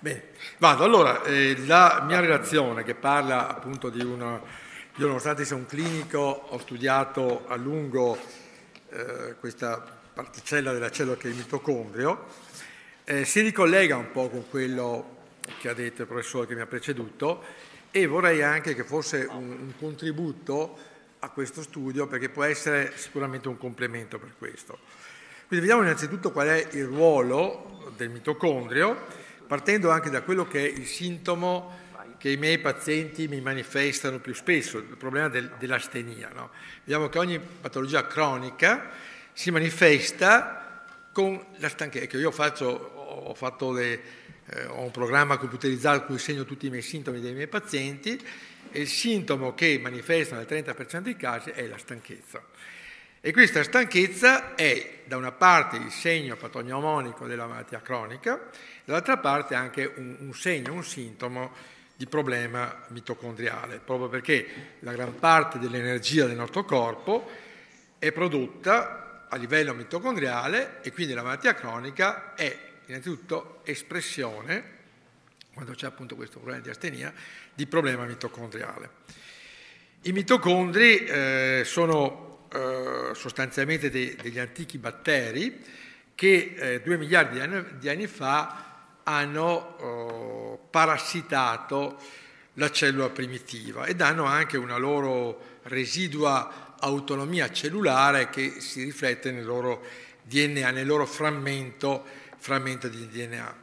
Bene, vado. Allora, eh, la mia relazione che parla appunto di una... Io nonostante sia un clinico ho studiato a lungo eh, questa particella della cellula che è il mitocondrio, eh, si ricollega un po' con quello che ha detto il professore che mi ha preceduto e vorrei anche che fosse un, un contributo a questo studio perché può essere sicuramente un complemento per questo. Quindi vediamo innanzitutto qual è il ruolo del mitocondrio partendo anche da quello che è il sintomo che i miei pazienti mi manifestano più spesso, il problema del, dell'astenia. No? Vediamo che ogni patologia cronica si manifesta con la stanchezza. Ecco, io faccio, ho, fatto le, eh, ho un programma computerizzato in cui segno tutti i miei sintomi dei miei pazienti e il sintomo che manifestano nel 30% dei casi è la stanchezza. E questa stanchezza è da una parte il segno patognomonico della malattia cronica, dall'altra parte anche un, un segno, un sintomo di problema mitocondriale, proprio perché la gran parte dell'energia del nostro corpo è prodotta a livello mitocondriale e quindi la malattia cronica è innanzitutto espressione, quando c'è appunto questo problema di astenia, di problema mitocondriale. I mitocondri eh, sono eh, sostanzialmente de, degli antichi batteri che eh, due miliardi di anni, di anni fa hanno eh, parassitato la cellula primitiva ed hanno anche una loro residua autonomia cellulare che si riflette nel loro DNA, nel loro frammento, frammento di DNA.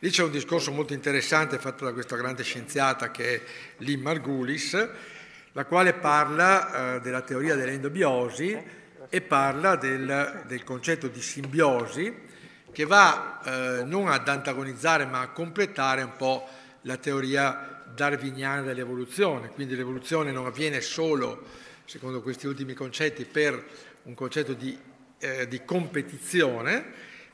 Lì c'è un discorso molto interessante fatto da questa grande scienziata che è Lynn Margulis, la quale parla eh, della teoria dell'endobiosi e parla del, del, concetto di simbiosi che va eh, non ad antagonizzare ma a completare un po' la teoria darwiniana dell'evoluzione. Quindi l'evoluzione non avviene solo, secondo questi ultimi concetti, per un concetto di, eh, di competizione,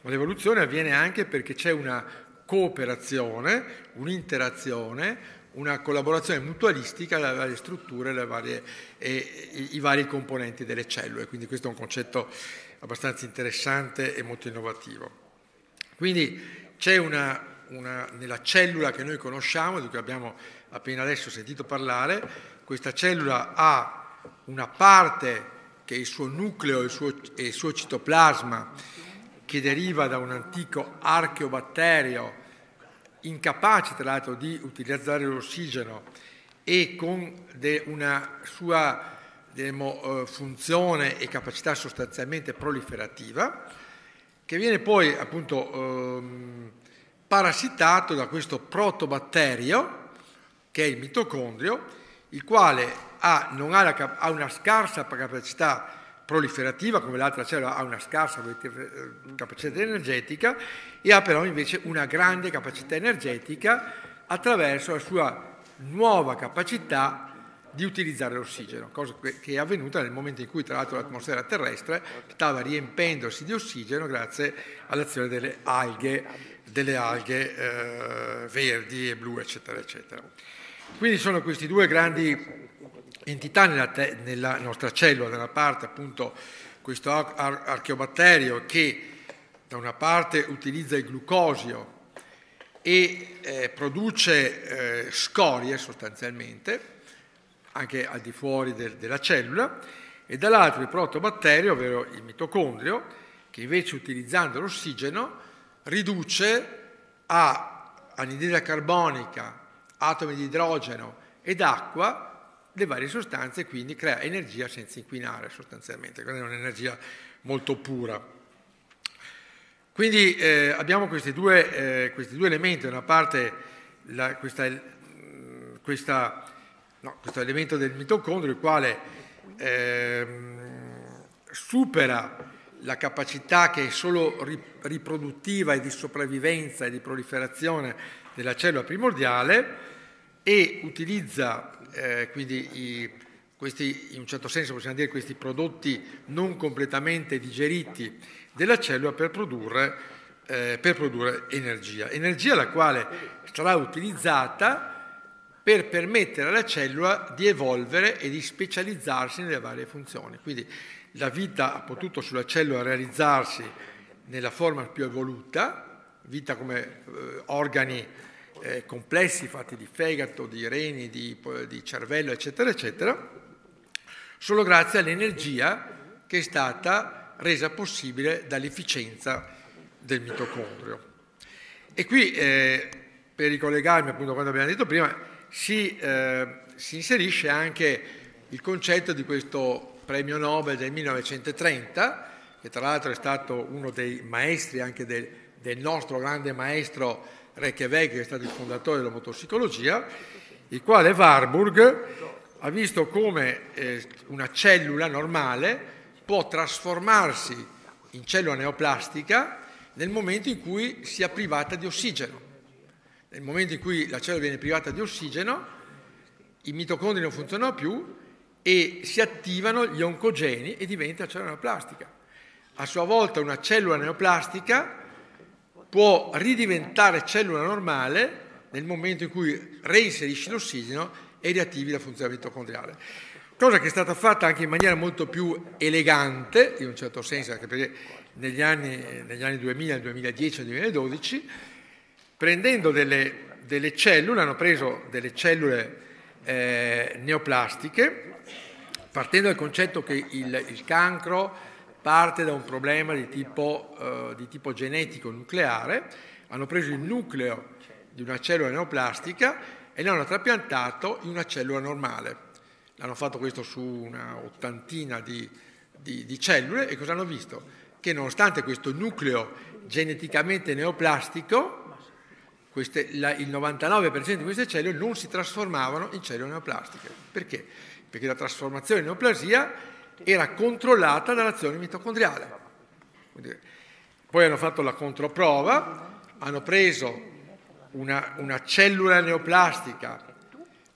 ma l'evoluzione avviene anche perché c'è una cooperazione, un'interazione, una collaborazione mutualistica tra le varie strutture le varie, e, i, vari componenti delle cellule, quindi questo è un concetto abbastanza interessante e molto innovativo. Quindi c'è una, una, nella cellula che noi conosciamo, di cui abbiamo appena adesso sentito parlare, questa cellula ha una parte che è il suo nucleo e il, il suo citoplasma, che deriva da un antico archeobatterio incapaci tra l'altro di utilizzare l'ossigeno e con una sua diciamo, funzione e capacità sostanzialmente proliferativa, che viene poi appunto ehm, parassitato da questo protobatterio, che è il mitocondrio, il quale ha, ha, la, ha una scarsa capacità proliferativa, come l'altra cellula ha una scarsa eh, capacità energetica e ha però invece una grande capacità energetica attraverso la sua nuova capacità di utilizzare l'ossigeno, cosa che è avvenuta nel momento in cui tra l'altro l'atmosfera terrestre stava riempendosi di ossigeno grazie all'azione delle alghe, delle alghe eh, verdi e blu, eccetera, eccetera. Quindi sono questi due grandi entità nella, nella nostra cellula, da una parte appunto questo ar ar archeobatterio che da una parte utilizza il glucosio e eh, produce eh, scorie sostanzialmente, anche al di fuori del, della cellula, e dall'altro il protobatterio, ovvero il mitocondrio, che invece utilizzando l'ossigeno riduce a anidride carbonica, atomi di idrogeno ed acqua le varie sostanze quindi crea energia senza inquinare sostanzialmente, quindi è un'energia molto pura. Quindi eh, abbiamo questi due, eh, questi due, elementi, da una parte la, questa, mm, questa, no, questo elemento del mitocondrio, il quale eh, supera la capacità che è solo riproduttiva e di sopravvivenza e di proliferazione della cellula primordiale e utilizza eh, quindi i, questi, in un certo senso possiamo dire questi prodotti non completamente digeriti della cellula per produrre, eh, per produrre energia. Energia la quale sarà utilizzata per permettere alla cellula di evolvere e di specializzarsi nelle varie funzioni. Quindi la vita ha potuto sulla cellula realizzarsi nella forma più evoluta, vita come eh, organi eh, complessi fatti di fegato, di reni, di, eh, di cervello, eccetera, eccetera, solo grazie all'energia che è stata resa possibile dall'efficienza del mitocondrio. E qui, eh, per ricollegarmi appunto a quanto abbiamo detto prima, si, eh, si inserisce anche il concetto di questo premio Nobel del 1930, che tra l'altro è stato uno dei maestri anche del, del nostro grande maestro Reckevecchi, che è stato il fondatore della motocicologia, il quale Warburg ha visto come eh, una cellula normale può trasformarsi in cellula neoplastica nel momento in cui sia privata di ossigeno. Nel momento in cui la cellula viene privata di ossigeno, i mitocondri non funzionano più e si attivano gli oncogeni e diventa cellula neoplastica. A sua volta una cellula neoplastica può ridiventare cellula normale nel momento in cui reinserisci l'ossigeno e riattivi la funzione mitocondriale. Cosa che è stata fatta anche in maniera molto più elegante, in un certo senso, anche perché negli anni, negli anni 2000, 2010 e 2012, prendendo delle, delle, cellule, hanno preso delle cellule eh, neoplastiche, partendo dal concetto che il, il cancro, parte da un problema di tipo, eh, di tipo genetico nucleare, hanno preso il nucleo di una cellula neoplastica e l'hanno trapiantato in una cellula normale. L'hanno fatto questo su una ottantina di, di, di cellule e cosa hanno visto? Che nonostante questo nucleo geneticamente neoplastico, queste, la, il 99% di queste cellule non si trasformavano in cellule neoplastiche. Perché? Perché la trasformazione in neoplasia era controllata dall'azione mitocondriale. Poi hanno fatto la controprova, hanno preso una, una cellula neoplastica,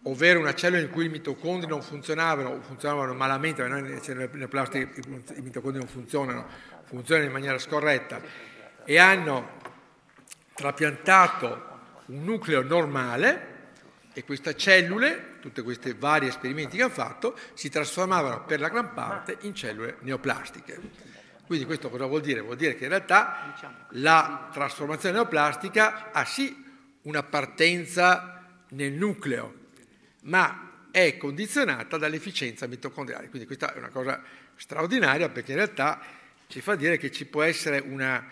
ovvero una cellula in cui i mitocondri non funzionavano, o funzionavano malamente, ma le cellule neoplastiche i mitocondri non funzionano, funzionano in maniera scorretta, e hanno trapiantato un nucleo normale e queste cellule tutti questi vari esperimenti che hanno fatto, si trasformavano per la gran parte in cellule neoplastiche. Quindi questo cosa vuol dire? Vuol dire che in realtà la trasformazione neoplastica ha sì una partenza nel nucleo, ma è condizionata dall'efficienza mitocondriale. Quindi questa è una cosa straordinaria perché in realtà ci fa dire che ci può essere una,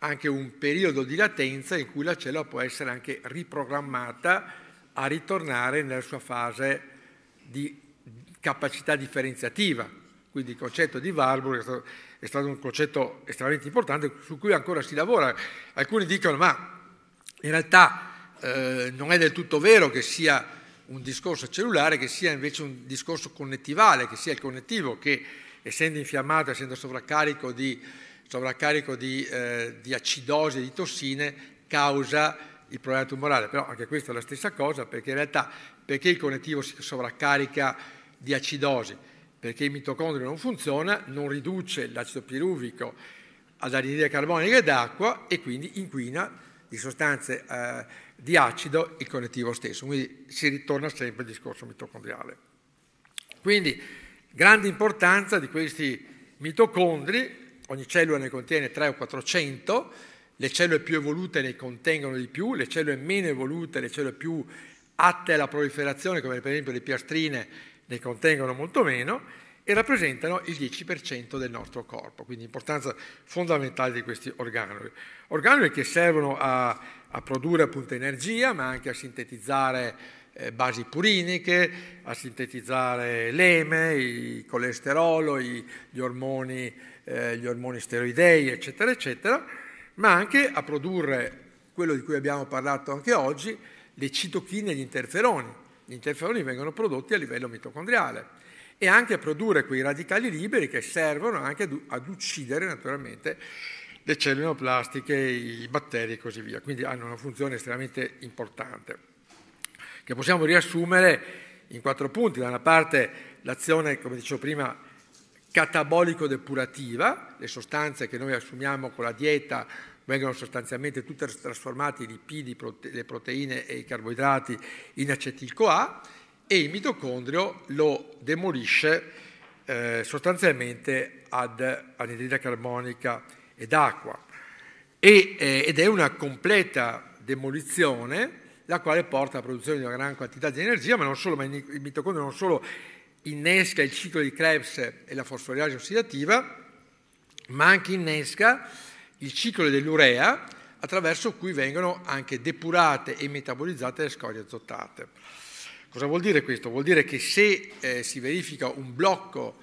anche un periodo di latenza in cui la cellula può essere anche riprogrammata a ritornare nella sua fase di capacità differenziativa. Quindi il concetto di Warburg è stato un concetto estremamente importante su cui ancora si lavora. Alcuni dicono ma in realtà eh, non è del tutto vero che sia un discorso cellulare, che sia invece un discorso connettivale, che sia il connettivo che essendo infiammato, essendo sovraccarico di, sovraccarico di, eh, di acidosi e di tossine, causa il problema tumorale, però anche questa è la stessa cosa perché in realtà perché il connettivo si sovraccarica di acidosi? Perché il mitocondrio non funziona, non riduce l'acido piruvico ad anidride carbonica ed acqua e quindi inquina di sostanze eh, di acido il connettivo stesso, quindi si ritorna sempre al discorso mitocondriale. Quindi grande importanza di questi mitocondri, ogni cellula ne contiene 3 o 400, le cellule più evolute ne contengono di più, le cellule meno evolute, le cellule più atte alla proliferazione, come per esempio le piastrine, ne contengono molto meno e rappresentano il 10% del nostro corpo, quindi importanza fondamentale di questi organoli. Organoli che servono a, a produrre appunto energia, ma anche a sintetizzare eh, basi puriniche, a sintetizzare l'eme, il colesterolo, i, gli, ormoni, eh, gli ormoni steroidei, eccetera, eccetera ma anche a produrre quello di cui abbiamo parlato anche oggi, le citochine e gli interferoni. Gli interferoni vengono prodotti a livello mitocondriale e anche a produrre quei radicali liberi che servono anche ad uccidere naturalmente le cellule neoplastiche, i batteri e così via. Quindi hanno una funzione estremamente importante, che possiamo riassumere in quattro punti. Da una parte l'azione, come dicevo prima, catabolico-depurativa, le sostanze che noi assumiamo con la dieta vengono sostanzialmente tutte trasformate i lipidi, le proteine e i carboidrati in acetil-CoA e il mitocondrio lo demolisce eh, sostanzialmente ad anidride carbonica ed acqua. E, eh, ed è una completa demolizione la quale porta alla produzione di una gran quantità di energia, ma non solo, ma il mitocondrio non solo innesca il ciclo di Krebs e la fosforilasi ossidativa, ma anche innesca il ciclo dell'urea attraverso cui vengono anche depurate e metabolizzate le scorie azotate. Cosa vuol dire questo? Vuol dire che se eh, si verifica un blocco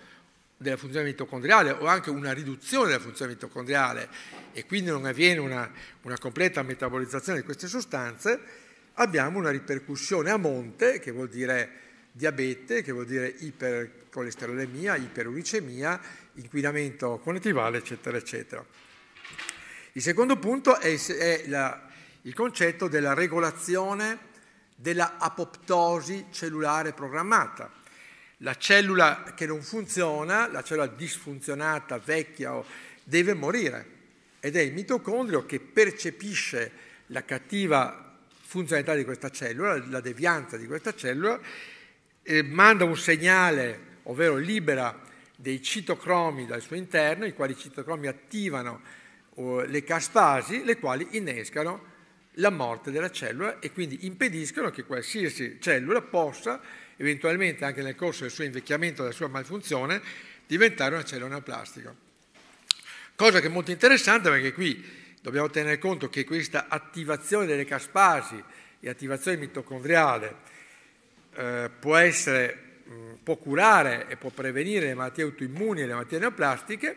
della funzione mitocondriale o anche una riduzione della funzione mitocondriale e quindi non avviene una, una completa metabolizzazione di queste sostanze, abbiamo una ripercussione a monte, che vuol dire diabete, che vuol dire ipercolesterolemia, iperuricemia, inquinamento connettivale, eccetera, eccetera. Il secondo punto è, è la, il concetto della regolazione della apoptosi cellulare programmata. La cellula che non funziona, la cellula disfunzionata, vecchia, deve morire ed è il mitocondrio che percepisce la cattiva funzionalità di questa cellula, la devianza di questa cellula eh, manda un segnale, ovvero libera dei citocromi dal suo interno, i quali citocromi attivano eh, le caspasi, le quali innescano la morte della cellula e quindi impediscono che qualsiasi cellula possa, eventualmente anche nel corso del suo invecchiamento, della sua malfunzione, diventare una cellula plastica. Cosa che è molto interessante perché qui dobbiamo tenere conto che questa attivazione delle caspasi e attivazione mitocondriale eh, può, essere, può curare e può prevenire le malattie autoimmuni e le malattie neoplastiche,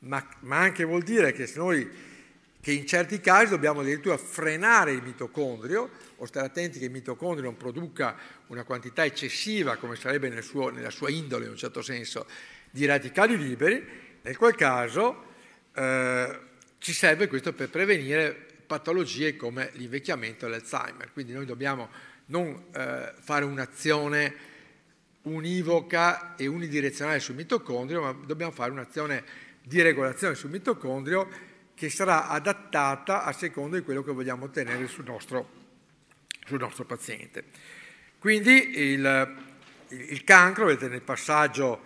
ma, ma anche vuol dire che se noi che in certi casi dobbiamo addirittura frenare il mitocondrio o stare attenti che il mitocondrio non produca una quantità eccessiva, come sarebbe nel suo, nella sua indole in un certo senso, di radicali liberi, nel qual caso eh, ci serve questo per prevenire patologie come l'invecchiamento e l'Alzheimer. Quindi noi dobbiamo non eh, fare un'azione univoca e unidirezionale sul mitocondrio, ma dobbiamo fare un'azione di regolazione sul mitocondrio che sarà adattata a seconda di quello che vogliamo ottenere sul nostro, sul nostro paziente. Quindi il, il cancro, vedete nel passaggio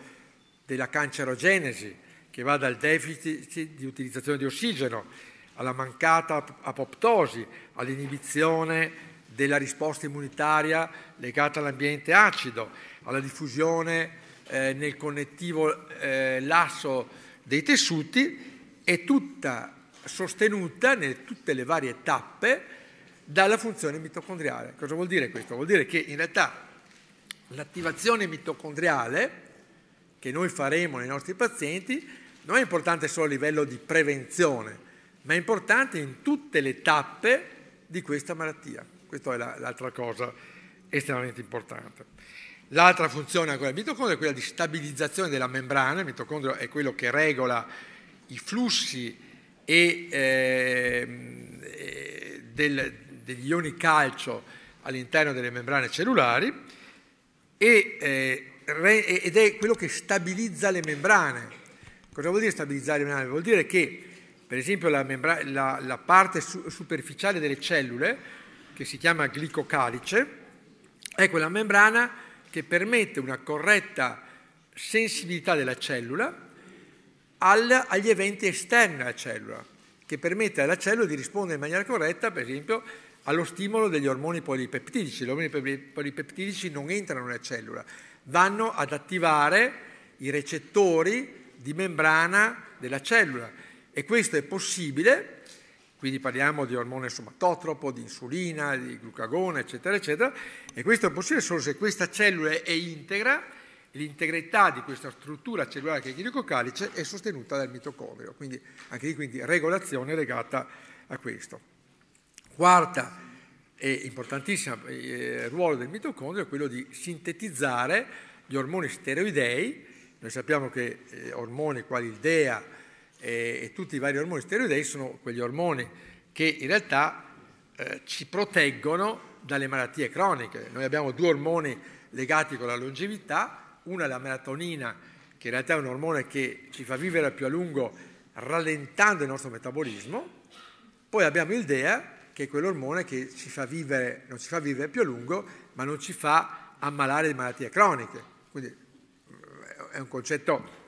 della cancerogenesi, che va dal deficit di utilizzazione di ossigeno alla mancata apoptosi, all'inibizione della risposta immunitaria legata all'ambiente acido, alla diffusione eh, nel connettivo eh, lasso dei tessuti, è tutta sostenuta in tutte le varie tappe dalla funzione mitocondriale. Cosa vuol dire questo? Vuol dire che in realtà l'attivazione mitocondriale che noi faremo nei nostri pazienti non è importante solo a livello di prevenzione, ma è importante in tutte le tappe di questa malattia. Questa è la, l'altra cosa estremamente importante. L'altra funzione ancora del mitocondrio è quella di stabilizzazione della membrana, il mitocondrio è quello che regola i flussi e, eh, del, degli ioni calcio all'interno delle membrane cellulari e, eh, re, ed è quello che stabilizza le membrane. Cosa vuol dire stabilizzare le membrane? Vuol dire che, per esempio, la, membra- la, la parte su- superficiale delle cellule che si chiama glicocalice, è quella membrana che permette una corretta sensibilità della cellula al, agli eventi esterni alla cellula, che permette alla cellula di rispondere in maniera corretta, per esempio, allo stimolo degli ormoni polipeptidici. Gli ormoni polipeptidici non entrano nella cellula, vanno ad attivare i recettori di membrana della cellula e questo è possibile quindi parliamo di ormone somatotropo, di insulina, di glucagone, eccetera, eccetera. E questo è possibile solo se questa cellula è integra, l'integrità di questa struttura cellulare che è il glicocaliche è sostenuta dal mitocondrio. Quindi anche lì quindi, regolazione legata a questo. Quarta e importantissima eh, ruolo del mitocondrio è quello di sintetizzare gli ormoni steroidei. Noi sappiamo che eh, ormoni quali il DEA, eh, e tutti i vari ormoni steroidei sono quegli ormoni che in realtà eh, ci proteggono dalle malattie croniche. Noi abbiamo due ormoni legati con la longevità, una è la melatonina, che in realtà è un ormone che ci fa vivere più a lungo rallentando il nostro metabolismo, poi abbiamo il DEA, che è quell'ormone che ci fa vivere, non ci fa vivere più a lungo, ma non ci fa ammalare di malattie croniche. Quindi eh, è un concetto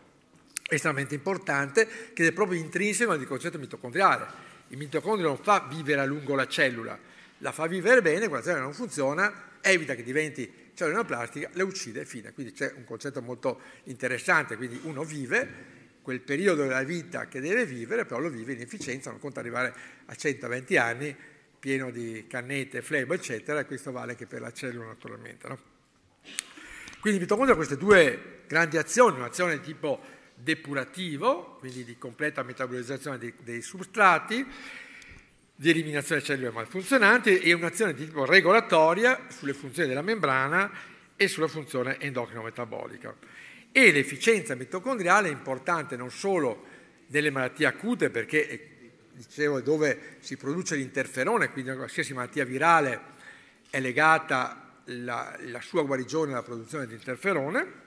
estremamente importante, che è proprio intrinseco nel concetto mitocondriale. Il mitocondrio non fa vivere a lungo la cellula, la fa vivere bene, quella cellula non funziona, evita che diventi cellula plastica, le uccide e fine. Quindi c'è un concetto molto interessante, quindi uno vive quel periodo della vita che deve vivere, però lo vive in efficienza, non conta arrivare a 120 anni pieno di cannette, flebo, eccetera, e questo vale anche per la cellula naturalmente. No? Quindi il mitocondrio ha queste due grandi azioni, un'azione tipo depurativo, quindi di completa metabolizzazione dei, dei substrati, di eliminazione delle cellule malfunzionanti e un'azione di tipo regolatoria sulle funzioni della membrana e sulla funzione endocrino-metabolica. E l'efficienza mitocondriale è importante non solo nelle malattie acute, perché eh, dicevo è dove si produce l'interferone, quindi a qualsiasi malattia virale è legata alla sua guarigione alla produzione di interferone,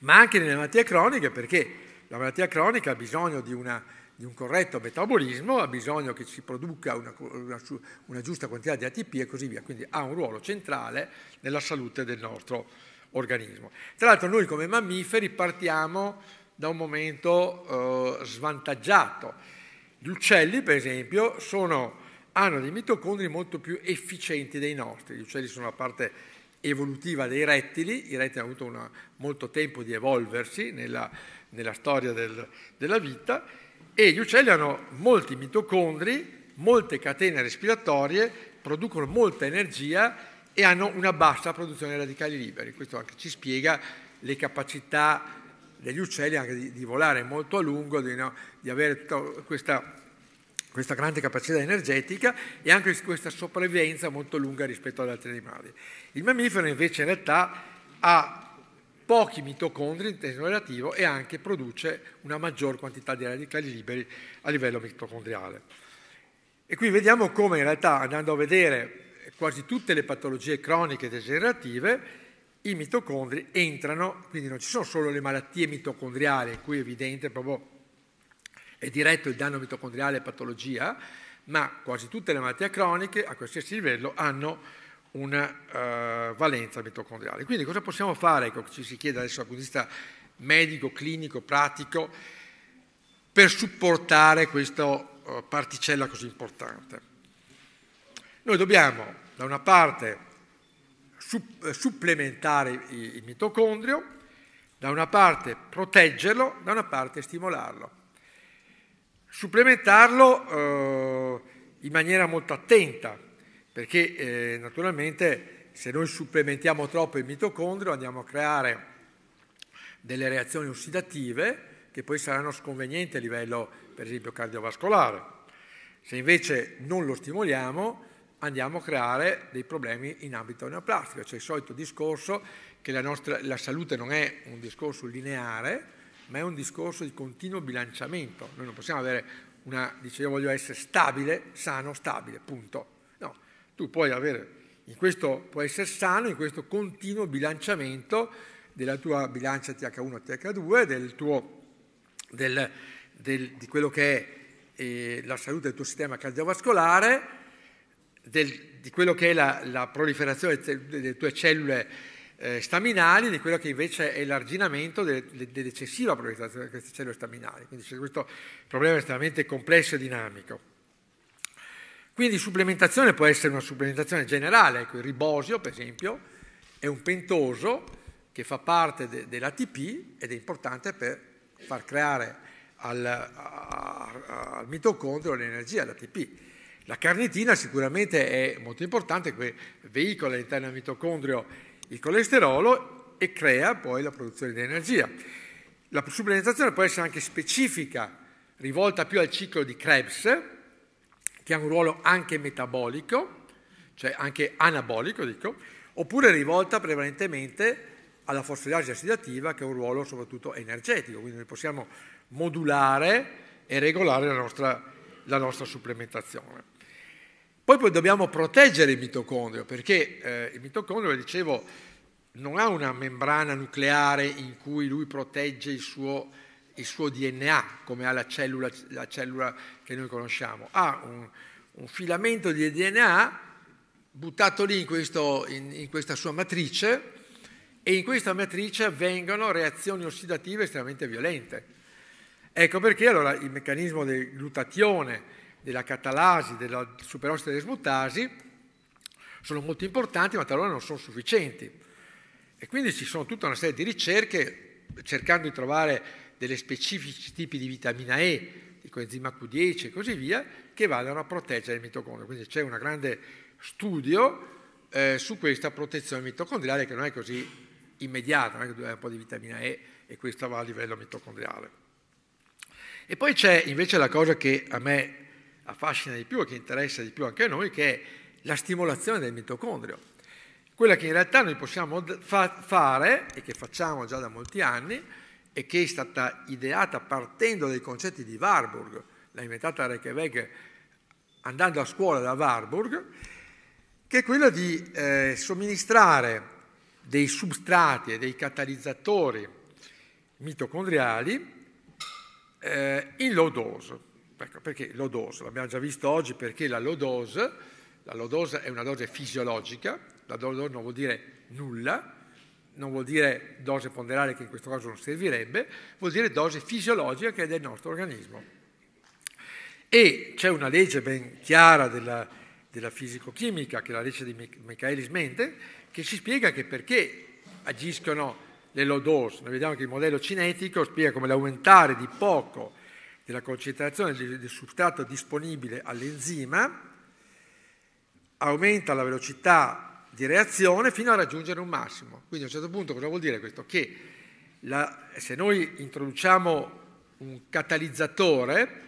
ma anche nelle malattie croniche perché la malattia cronica ha bisogno di, una, di un corretto metabolismo, ha bisogno che si produca una, una, una, giusta quantità di ATP e così via, quindi ha un ruolo centrale nella salute del nostro organismo. Tra l'altro noi come mammiferi partiamo da un momento eh, svantaggiato. Gli uccelli, per esempio, sono, hanno dei mitocondri molto più efficienti dei nostri, gli uccelli sono la parte evolutiva dei rettili, i rettili hanno avuto una, molto tempo di evolversi nella, nella storia del, della vita e gli uccelli hanno molti mitocondri, molte catene respiratorie, producono molta energia e hanno una bassa produzione di radicali liberi. Questo anche ci spiega le capacità degli uccelli anche di, di volare molto a lungo, di, no, di avere tutta questa questa grande capacità energetica e anche questa sopravvivenza molto lunga rispetto ad altri animali. Il mammifero invece in realtà ha pochi mitocondri in termini relativo e anche produce una maggior quantità di radicali liberi a livello mitocondriale. E qui vediamo come in realtà andando a vedere quasi tutte le patologie croniche degenerative, i mitocondri entrano, quindi non ci sono solo le malattie mitocondriali in cui è evidente proprio è diretto il danno mitocondriale e patologia, ma quasi tutte le malattie croniche a qualsiasi livello hanno una uh, valenza mitocondriale. Quindi cosa possiamo fare? Ecco, ci si chiede adesso dal punto di vista medico, clinico, pratico, per supportare questa uh, eh, particella così importante. Noi dobbiamo, da una parte, su supplementare il mitocondrio, da una parte proteggerlo, da una parte stimolarlo. Supplementarlo eh, in maniera molto attenta, perché eh, naturalmente se noi supplementiamo troppo il mitocondrio andiamo a creare delle reazioni ossidative che poi saranno sconvenienti a livello, per esempio, cardiovascolare. Se invece non lo stimoliamo, andiamo a creare dei problemi in ambito neoplastico, c'è il solito discorso che la, nostra, la salute non è un discorso lineare, ma è un discorso di continuo bilanciamento. Noi non possiamo avere una, dice io voglio essere stabile, sano, stabile, punto. No, tu puoi avere, in questo puoi essere sano, in questo continuo bilanciamento della tua bilancia TH1, TH2, del tuo, del, del, di quello che è eh, la salute del tuo sistema cardiovascolare, del, di quello che è la, la proliferazione delle tue cellule eh, staminali di quello che invece è l'arginamento dell'eccessiva proliferazione delle cellule staminali. Quindi c'è questo problema estremamente complesso e dinamico. Quindi supplementazione può essere una supplementazione generale, ecco, il ribosio per esempio è un pentoso che fa parte de- dell'ATP ed è importante per far creare al, a, al mitocondrio l'energia, l'ATP. La carnitina sicuramente è molto importante, veicola all'interno del mitocondrio il colesterolo e crea poi la produzione di energia. La supplementazione può essere anche specifica, rivolta più al ciclo di Krebs, che ha un ruolo anche metabolico, cioè anche anabolico, dico, oppure rivolta prevalentemente alla fosforiasi ossidativa che ha un ruolo soprattutto energetico, quindi noi possiamo modulare e regolare la nostra, la nostra supplementazione. Poi poi dobbiamo proteggere il mitocondrio, perché eh, il mitocondrio, dicevo, non ha una membrana nucleare in cui lui protegge il suo, il suo DNA, come ha la cellula, la cellula che noi conosciamo. Ha un, un, filamento di DNA buttato lì in, questo, in, in questa sua matrice e in questa matrice avvengono reazioni ossidative estremamente violente. Ecco perché allora il meccanismo del glutatione, della catalasi, della superosside desmutasi, sono molto importanti ma talora non sono sufficienti. E quindi ci sono tutta una serie di ricerche cercando di trovare delle specifici tipi di vitamina E, tipo enzima Q10 e così via, che vadano a proteggere il mitocondrio. Quindi c'è un grande studio eh, su questa protezione mitocondriale che non è così immediata, non è che tu hai un po' di vitamina E e questa va a livello mitocondriale. E poi c'è invece la cosa che a me affascina di più e che interessa di più anche a noi, che è la stimolazione del mitocondrio. Quella che in realtà noi possiamo fa fare e che facciamo già da molti anni e che è stata ideata partendo dai concetti di Warburg, l'ha inventata a Reykjavik andando a scuola da Warburg, che è quella di eh, somministrare dei substrati e dei catalizzatori mitocondriali eh, in low dose. Ecco, perché l'odosa? L'abbiamo già visto oggi perché la lodosa, la lodosa è una dose fisiologica, la lodosa non vuol dire nulla, non vuol dire dose ponderale che in questo caso non servirebbe, vuol dire dose fisiologica che è del nostro organismo. E c'è una legge ben chiara della, della fisicochimica, che è la legge di Michaelis Mente, che ci spiega che perché agiscono le low dose. Noi vediamo che il modello cinetico spiega come l'aumentare di poco della concentrazione del substrato disponibile all'enzima, aumenta la velocità di reazione fino a raggiungere un massimo. Quindi a un certo punto cosa vuol dire questo? Che la, se noi introduciamo un catalizzatore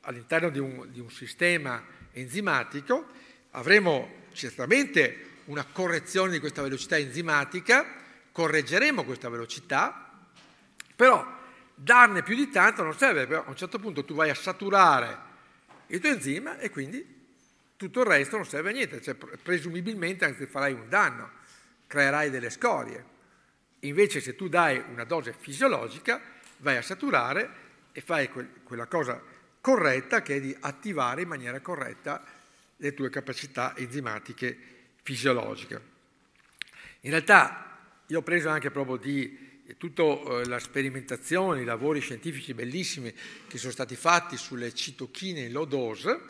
all'interno di un, di un sistema enzimatico, avremo certamente una correzione di questa velocità enzimatica, correggeremo questa velocità, però darne più di tanto non serve, però a un certo punto tu vai a saturare il tuo enzima e quindi tutto il resto non serve a niente, cioè presumibilmente anche farai un danno, creerai delle scorie. Invece se tu dai una dose fisiologica vai a saturare e fai que- quella cosa corretta che è di attivare in maniera corretta le tue capacità enzimatiche fisiologiche. In realtà io ho preso anche proprio di tutta eh, la sperimentazione, i lavori scientifici bellissimi che sono stati fatti sulle citochine in low dose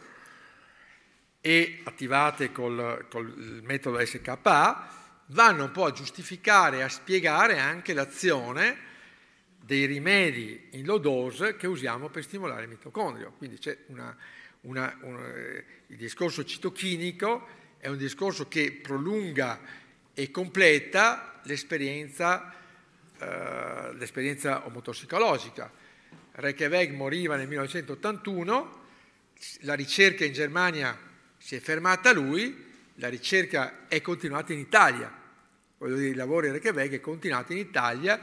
e attivate col, col metodo SKA, vanno un po' a giustificare, a spiegare anche l'azione dei rimedi in low dose che usiamo per stimolare il mitocondrio. Quindi una, una, una, eh, il discorso citochinico è un discorso che prolunga e completa l'esperienza eh, l'esperienza omotossicologica. Reykjavik moriva nel 1981, la ricerca in Germania si è fermata a lui, la ricerca è continuata in Italia. Voglio dire, il lavoro di Reykjavik è continuato in Italia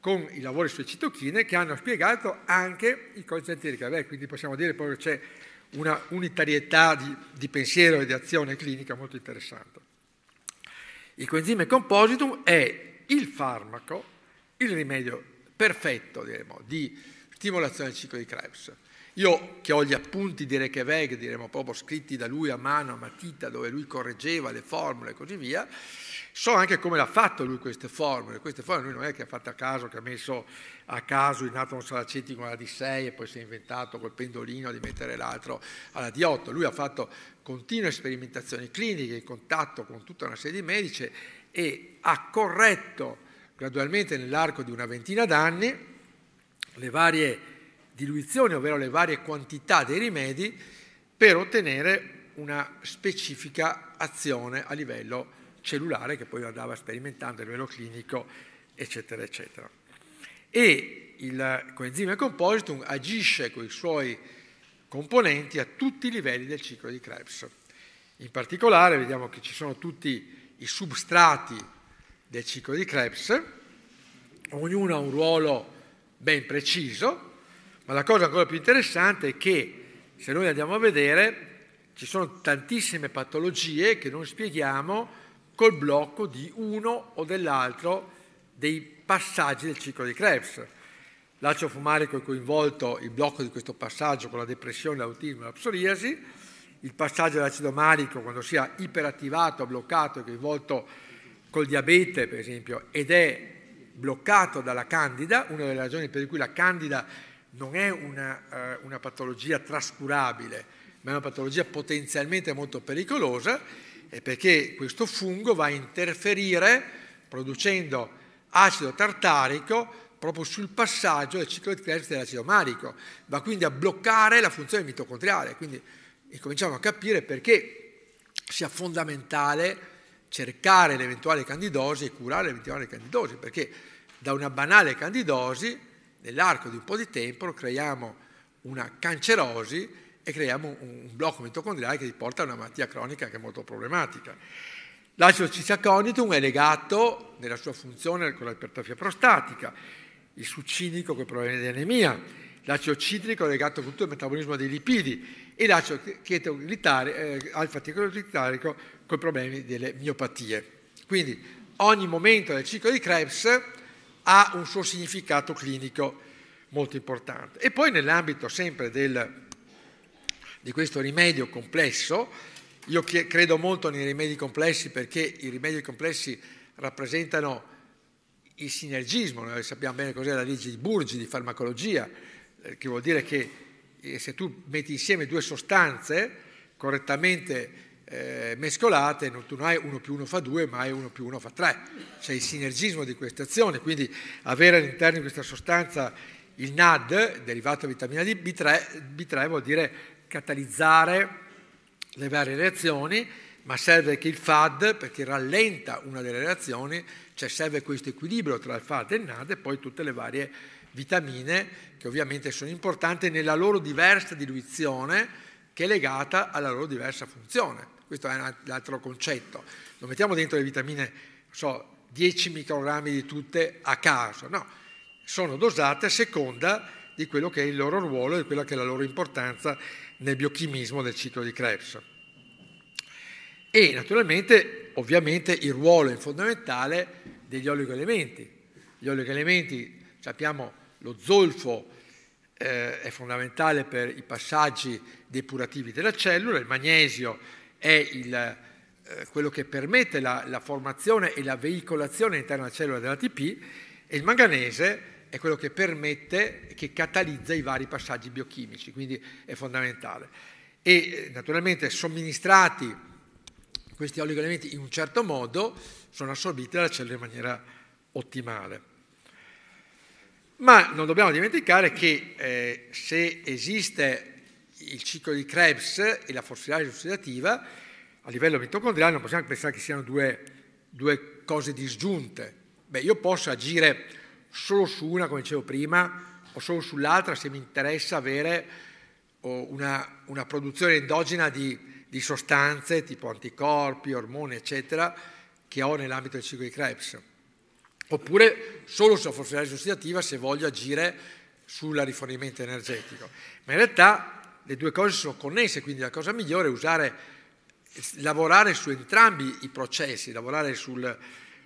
con i lavori sulle citochine che hanno spiegato anche i concetti di Reykjavik, quindi possiamo dire che c'è una unitarietà di, di pensiero e di azione clinica molto interessante. Il coenzime compositum è il farmaco il rimedio perfetto, diremo, di stimolazione del ciclo di Krebs. Io che ho gli appunti di Reccheveg, diremo proprio scritti da lui a mano, a matita, dove lui correggeva le formule e così via, so anche come l'ha fatto lui queste formule. Queste formule lui non è che ha fatto a caso, che ha messo a caso in atomo salacetico alla D6 e poi si è inventato col pendolino di mettere l'altro alla D8. Lui ha fatto continue sperimentazioni cliniche in contatto con tutta una serie di medici e ha corretto Gradualmente nell'arco di una ventina d'anni le varie diluizioni, ovvero le varie quantità dei rimedi, per ottenere una specifica azione a livello cellulare che poi andava sperimentando a livello clinico, eccetera, eccetera. E il coenzima compositum agisce con i suoi componenti a tutti i livelli del ciclo di Krebs. In particolare vediamo che ci sono tutti i substrati del ciclo di Krebs, ognuno ha un ruolo ben preciso, ma la cosa ancora più interessante è che se noi andiamo a vedere ci sono tantissime patologie che non spieghiamo col blocco di uno o dell'altro dei passaggi del ciclo di Krebs. L'acido fumarico è coinvolto il blocco di questo passaggio con la depressione, l'autismo e la psoriasi, il passaggio dell'acido malico quando sia iperattivato, bloccato, è coinvolto col diabete, per esempio, ed è bloccato dalla candida, una delle ragioni per cui la candida non è una, eh, una patologia trascurabile, ma è una patologia potenzialmente molto pericolosa, è perché questo fungo va a interferire producendo acido tartarico proprio sul passaggio del ciclo di Krebs dell'acido marico, va quindi a bloccare la funzione mitocondriale, quindi cominciamo a capire perché sia fondamentale cercare l'eventuale candidosi e curare l'eventuale candidosi, perché da una banale candidosi, nell'arco di un po' di tempo, creiamo una cancerosi e creiamo un, blocco mitocondriale che ti porta a una malattia cronica che è molto problematica. L'acido cisiaconitum è legato nella sua funzione con l'ipertrofia prostatica, il succinico con problemi di anemia, L'acido citrico legato con tutto il metabolismo dei lipidi e l'acido eh, alfa-chetoglitarico con i problemi delle miopatie. Quindi ogni momento del ciclo di Krebs ha un suo significato clinico molto importante. E poi nell'ambito sempre del, di questo rimedio complesso, io credo molto nei rimedi complessi perché i rimedi complessi rappresentano il sinergismo, noi sappiamo bene cos'è la legge di Burgi di farmacologia, eh, che vuol dire che eh, se tu metti insieme due sostanze correttamente eh, mescolate, tu non hai 1 più 1 fa 2, ma hai 1 più 1 fa 3. C'è il sinergismo di queste azioni, quindi avere all'interno di questa sostanza il NAD, derivato da vitamina D, B3, B3 vuol dire catalizzare le varie reazioni, ma serve che il FAD, perché rallenta una delle reazioni, cioè serve questo equilibrio tra il FAD e il NAD e poi tutte le varie reazioni vitamine che ovviamente sono importanti nella loro diversa diluizione che è legata alla loro diversa funzione. Questo è un altro concetto. Non mettiamo dentro le vitamine, so, 10 microgrammi di tutte a caso, no, sono dosate a seconda di quello che è il loro ruolo e quella che è la loro importanza nel biochimismo del ciclo di Krebs. E naturalmente, ovviamente, il ruolo è fondamentale degli oligoelementi. Gli oligoelementi, sappiamo, lo zolfo eh, è fondamentale per i passaggi depurativi della cellula, il magnesio è il, eh, quello che permette la, la, formazione e la veicolazione interna della cellula dell'ATP e il manganese è quello che permette, che catalizza i vari passaggi biochimici, quindi è fondamentale. E eh, naturalmente somministrati questi oligoelementi in un certo modo sono assorbiti dalla cellula in maniera ottimale. Ma non dobbiamo dimenticare che eh, se esiste il ciclo di Krebs e la fossilare ossidativa, a livello mitocondriale non possiamo pensare che siano due, due cose disgiunte. Beh, io posso agire solo su una, come dicevo prima, o solo sull'altra se mi interessa avere una, una, produzione endogena di, di, sostanze tipo anticorpi, ormoni, eccetera, che ho nell'ambito del ciclo di Krebs oppure solo sulla forfettaria sostitutiva se voglio agire sul rifornimento energetico. Ma in realtà le due cose sono connesse, quindi la cosa migliore è usare, lavorare su entrambi i processi, lavorare sul,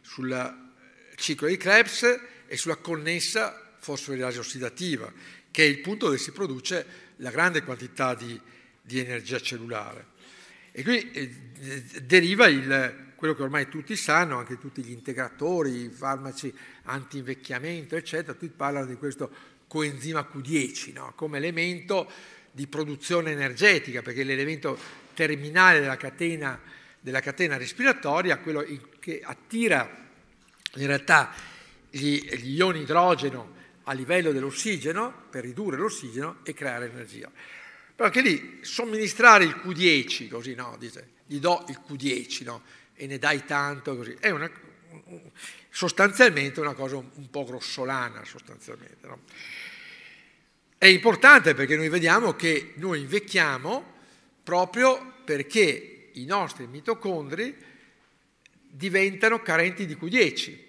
sul ciclo di Krebs e sulla connessa fosforilasia ossidativa, che è il punto dove si produce la grande quantità di, di energia cellulare. E qui eh, deriva il, quello che ormai tutti sanno, anche tutti gli integratori, i farmaci anti-invecchiamento, eccetera, tutti parlano di questo coenzima Q10 no? come elemento di produzione energetica, perché l'elemento terminale della catena, della catena respiratoria, quello che attira in realtà gli, gli ioni idrogeno a livello dell'ossigeno per ridurre l'ossigeno e creare energia. Però anche lì somministrare il Q10, così no, dice, gli do il Q10, no? e ne dai tanto, così. È una, sostanzialmente una cosa un, po' grossolana, no? È importante perché noi vediamo che noi invecchiamo proprio perché i nostri mitocondri diventano carenti di Q10.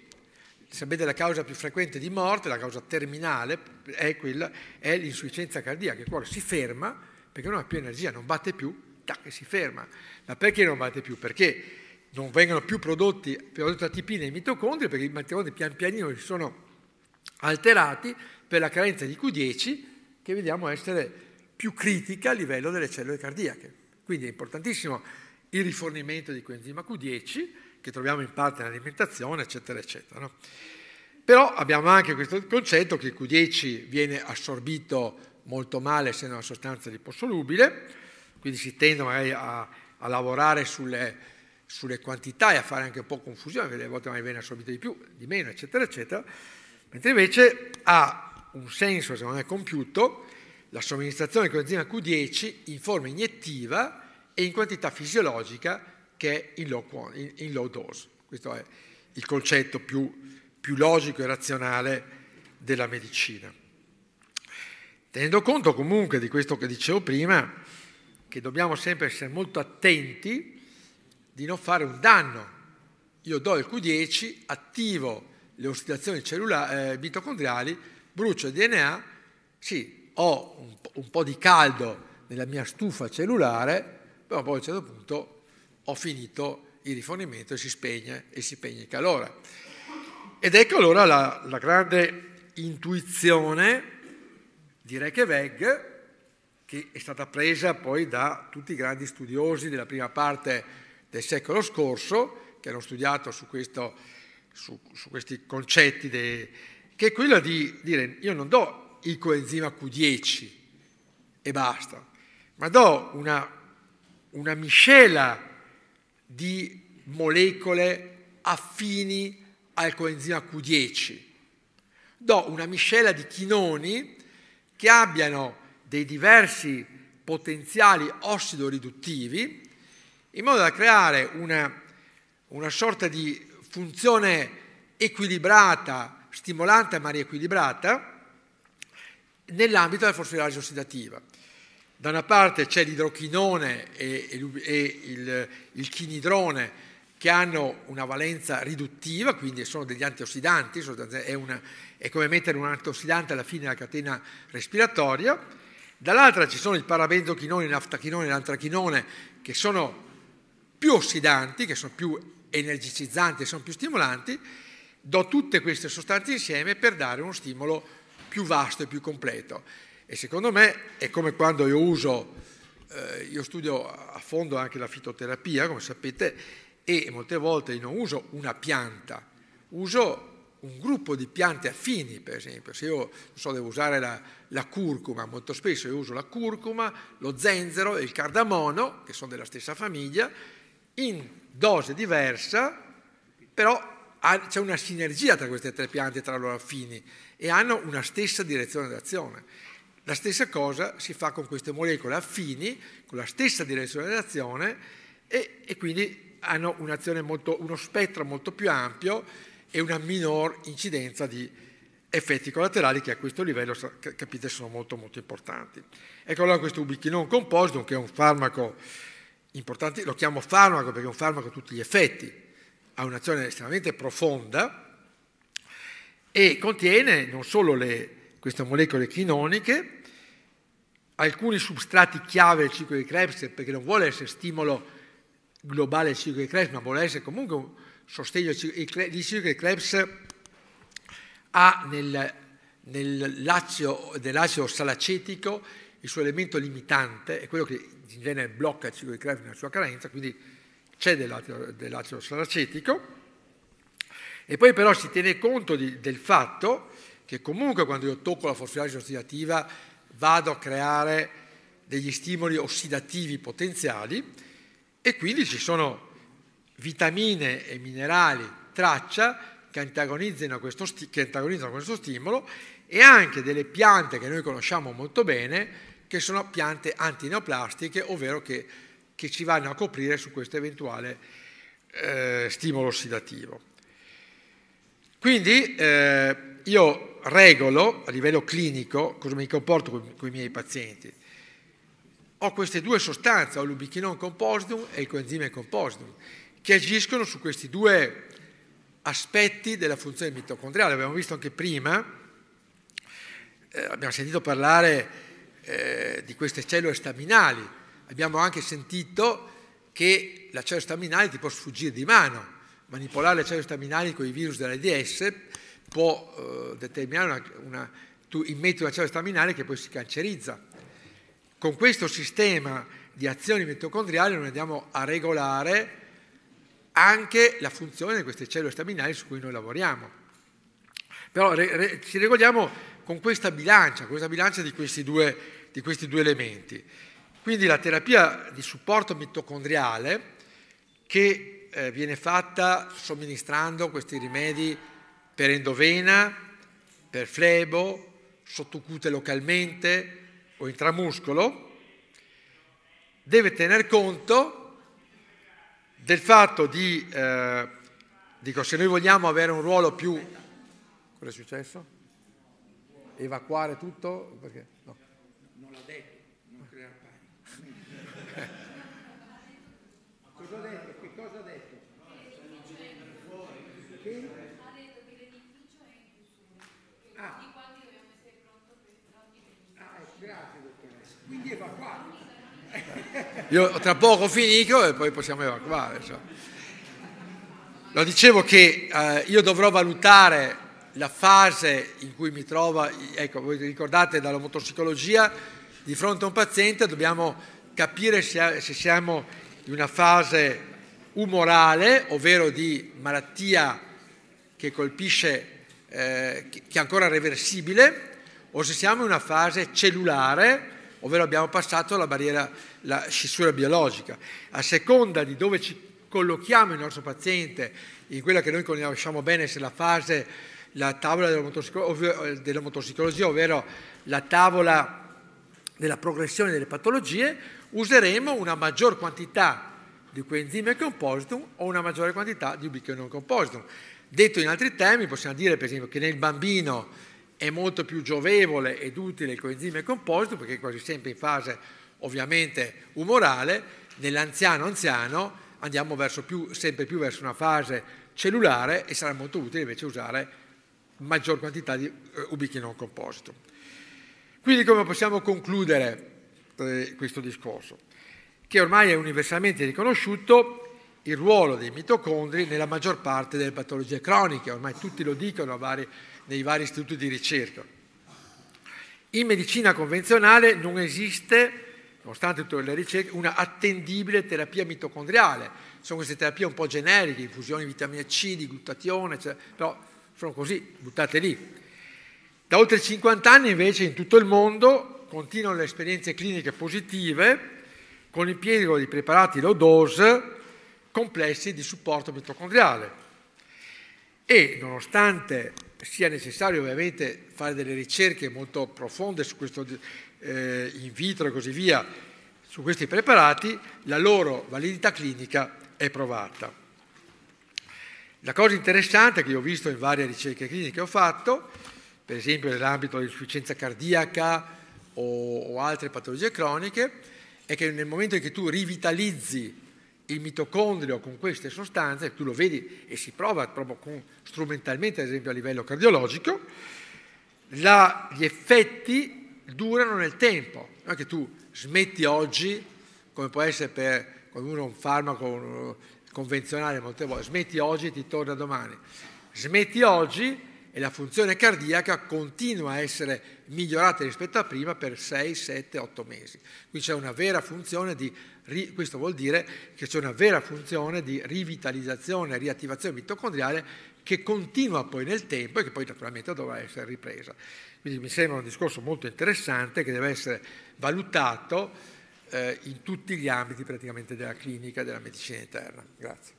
Sapete la causa più frequente di morte, la causa terminale, è, quella, è l'insufficienza cardiaca, il cuore si ferma perché non ha più energia, non batte più, tac, si ferma. Ma perché non batte più? Perché non vengono più prodotti, prodotti ATP nei mitocondri perché i mitocondri pian pianino si sono alterati per la carenza di Q10 che vediamo essere più critica a livello delle cellule cardiache. Quindi è importantissimo il rifornimento di coenzima Q10 che troviamo in parte nell'alimentazione, eccetera, eccetera. No? Però abbiamo anche questo concetto che il Q10 viene assorbito molto male essendo una sostanza liposolubile, quindi si tende magari a, a lavorare sulle, sulle quantità e a fare anche un po' confusione, perché a volte magari viene assorbito di più, di meno, eccetera, eccetera, mentre invece ha un senso, secondo me, compiuto, la somministrazione con enzima Q10 in forma iniettiva e in quantità fisiologica che è in low, in low dose. Questo è il concetto più, più logico e razionale della medicina. Tenendo conto comunque di questo che dicevo prima, che dobbiamo sempre essere molto attenti di non fare un danno. Io do il Q10, attivo le ossidazioni cellula- eh, mitocondriali, brucio il DNA, sì, ho un, un po' di caldo nella mia stufa cellulare, però poi a un certo punto ho finito il rifornimento e si spegne, e si spegne il calore. Ed ecco allora la, la grande intuizione, di che che è stata presa poi da tutti i grandi studiosi della prima parte del secolo scorso, che hanno studiato su, questo, su, su questi concetti, de, che è quello di dire io non do il coenzima Q10 e basta, ma do una, una miscela di molecole affini al coenzima Q10. Do una miscela di chinoni che abbiano dei diversi potenziali ossidoririduttivi in modo da creare una, una sorta di funzione equilibrata, stimolante ma riequilibrata, nell'ambito della fosforilaggio ossidativa. Da una parte c'è l'idrochinone e, e, e il, il chinidrone che hanno una valenza riduttiva, quindi sono degli antiossidanti, è, una, è, come mettere un antiossidante alla fine della catena respiratoria. Dall'altra ci sono il parabenzochinone, il naftachinone e l'antrachinone, che sono più ossidanti, che sono più energicizzanti, sono più stimolanti, do tutte queste sostanze insieme per dare uno stimolo più vasto e più completo. E secondo me è come quando io uso, eh, io studio a fondo anche la fitoterapia, come sapete, e molte volte io non uso una pianta, uso un gruppo di piante affini, per esempio. Se io so, devo usare la, la, curcuma, molto spesso io uso la curcuma, lo zenzero e il cardamono, che sono della stessa famiglia, in dose diversa, però c'è una sinergia tra queste tre piante, tra loro affini, e hanno una stessa direzione d'azione. La stessa cosa si fa con queste molecole affini, con la stessa direzione d'azione, e, e quindi hanno molto, uno spettro molto più ampio e una minor incidenza di effetti collaterali che a questo livello, capite, sono molto molto importanti. Ecco allora questo ubiquinon composito, che è un farmaco importante, lo chiamo farmaco perché è un farmaco a tutti gli effetti, ha un'azione estremamente profonda e contiene non solo le, queste molecole chinoniche, alcuni substrati chiave del ciclo di Krebs, perché non vuole essere stimolo globale del ciclo di Krebs, ma vuole essere comunque un sostegno. Il ciclo di Krebs ha nel, nell'acido salacetico il suo elemento limitante è quello che in genere blocca il ciclo di Krebs nella sua carenza, quindi c'è dell'acido, dell'acido saracetico. E poi però si tiene conto di, del fatto che comunque quando io tocco la fosfolagine ossidativa vado a creare degli stimoli ossidativi potenziali e quindi ci sono vitamine e minerali traccia che antagonizzano, questo, che antagonizzano questo stimolo e anche delle piante che noi conosciamo molto bene che sono piante antineoplastiche, ovvero che, che ci vanno a coprire su questo eventuale eh, stimolo ossidativo. Quindi eh, io regolo a livello clinico come mi comporto con, con i miei pazienti. Ho queste due sostanze, ho l'ubichinone compositum e il coenzime compositum, che agiscono su questi due aspetti della funzione mitocondriale. Abbiamo visto anche prima, eh, abbiamo sentito parlare eh, di queste cellule staminali. Abbiamo anche sentito che la cellula staminale ti può sfuggire di mano. Manipolare le cellule staminali con i virus dell'AIDS può eh, determinare una, una... tu immetti una cellula staminale che poi si cancerizza. Con questo sistema di azioni mitocondriali noi andiamo a regolare anche la funzione di queste cellule staminali su cui noi lavoriamo. Però re, re, ci regoliamo con questa bilancia, questa bilancia di questi due, di questi due elementi. Quindi la terapia di supporto mitocondriale che eh, viene fatta somministrando questi rimedi per endovena, per flebo, sottocute localmente o intramuscolo, deve tener conto del fatto di, eh, dico, se noi vogliamo avere un ruolo più... Cosa è successo? evacuare tutto? Perché, no. Non l'ha detto, non creare panico. cosa ha detto? Che cosa ha detto? Che? Ha detto che l'edificio è in chiusura. Ah. Di quanti dobbiamo essere pronti per ogni Ah, ecco, grazie dottoressa. Quindi evacuare. Io tra poco finito e poi possiamo evacuare. Cioè. Lo dicevo che eh, io dovrò valutare la fase in cui mi trovo, ecco, voi ricordate dalla motopsicologia, di fronte a un paziente dobbiamo capire se, se siamo in una fase umorale, ovvero di malattia che colpisce, eh, che è ancora reversibile, o se siamo in una fase cellulare, ovvero abbiamo passato la barriera, la scissura biologica. A seconda di dove ci collochiamo il nostro paziente, in quella che noi conosciamo bene, se la fase la tavola della, motosico ovvero, eh, della motosicologia, ovvero la tavola della progressione delle patologie, useremo una maggior quantità di coenzime compositum o una maggiore quantità di ubiquinone compositum. Detto in altri termini, possiamo dire per esempio che nel bambino è molto più giovevole ed utile il coenzime composito, perché è quasi sempre in fase ovviamente umorale, nell'anziano anziano andiamo più, sempre più verso una fase cellulare e sarà molto utile invece usare maggior quantità di eh, ubichi non composto. Quindi come possiamo concludere eh, questo discorso? Che ormai è universalmente riconosciuto il ruolo dei mitocondri nella maggior parte delle patologie croniche, ormai tutti lo dicono vari, nei vari istituti di ricerca. In medicina convenzionale non esiste nonostante tutte le ricerche, una attendibile terapia mitocondriale. Sono queste terapie un po' generiche, infusioni di vitamina C, di glutatione, eccetera, però sono così, buttate lì. Da oltre 50 anni invece in tutto il mondo continuano le esperienze cliniche positive con l'impiego di preparati low dose complessi di supporto mitocondriale. E nonostante sia necessario ovviamente fare delle ricerche molto profonde su questo eh, in vitro e così via, su questi preparati, la loro validità clinica è provata. La cosa interessante che io ho visto in varie ricerche cliniche che ho fatto, per esempio nell'ambito dell'insufficienza cardiaca o, o altre patologie croniche, è che nel momento in cui tu rivitalizzi il mitocondrio con queste sostanze, tu lo vedi e si prova proprio con, strumentalmente, ad esempio a livello cardiologico, la, gli effetti durano nel tempo. Non è che tu smetti oggi, come può essere per come uno un farmaco convenzionale molte volte, smetti oggi e ti torna domani. Smetti oggi e la funzione cardiaca continua a essere migliorata rispetto a prima per 6, 7, 8 mesi. Qui c'è una vera funzione di, questo vuol dire che c'è una vera funzione di rivitalizzazione riattivazione mitocondriale che continua poi nel tempo e che poi naturalmente dovrà essere ripresa. Quindi mi sembra un discorso molto interessante che deve essere valutato eh, in tutti gli ambiti praticamente della clinica e della medicina interna. Grazie.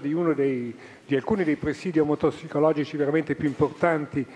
di, uno dei, di alcuni dei presidi omotossicologici veramente più importanti